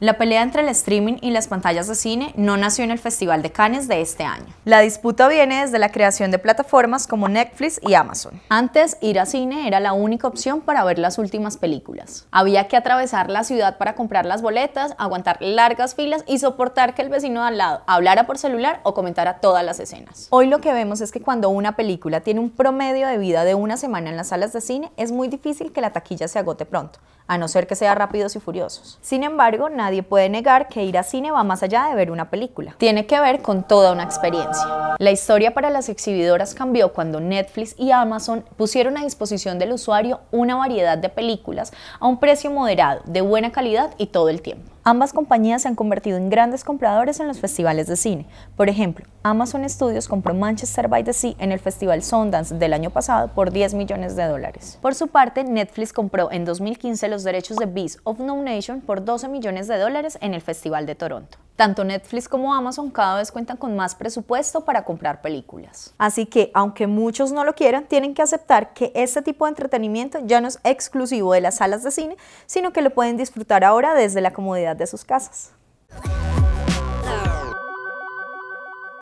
La pelea entre el streaming y las pantallas de cine no nació en el Festival de Cannes de este año. La disputa viene desde la creación de plataformas como Netflix y Amazon. Antes, ir a cine era la única opción para ver las últimas películas. Había que atravesar la ciudad para comprar las boletas, aguantar largas filas y soportar que el vecino de al lado hablara por celular o comentara todas las escenas. Hoy lo que vemos es que cuando una película tiene un promedio de vida de una semana en las salas de cine, es muy difícil que la taquilla se agote pronto, a no ser que sea rápidos y furiosos. Sin embargo, nadie nadie puede negar que ir a cine va más allá de ver una película. Tiene que ver con toda una experiencia. La historia para las exhibidoras cambió cuando Netflix y Amazon pusieron a disposición del usuario una variedad de películas a un precio moderado, de buena calidad y todo el tiempo. Ambas compañías se han convertido en grandes compradores en los festivales de cine. Por ejemplo, Amazon Studios compró Manchester by the Sea en el Festival Sundance del año pasado por 10 millones de dólares. Por su parte, Netflix compró en 2015 los derechos de Beast of No Nation por 12 millones de dólares en el Festival de Toronto. Tanto Netflix como Amazon cada vez cuentan con más presupuesto para comprar películas. Así que, aunque muchos no lo quieran, tienen que aceptar que este tipo de entretenimiento ya no es exclusivo de las salas de cine, sino que lo pueden disfrutar ahora desde la comodidad de sus casas.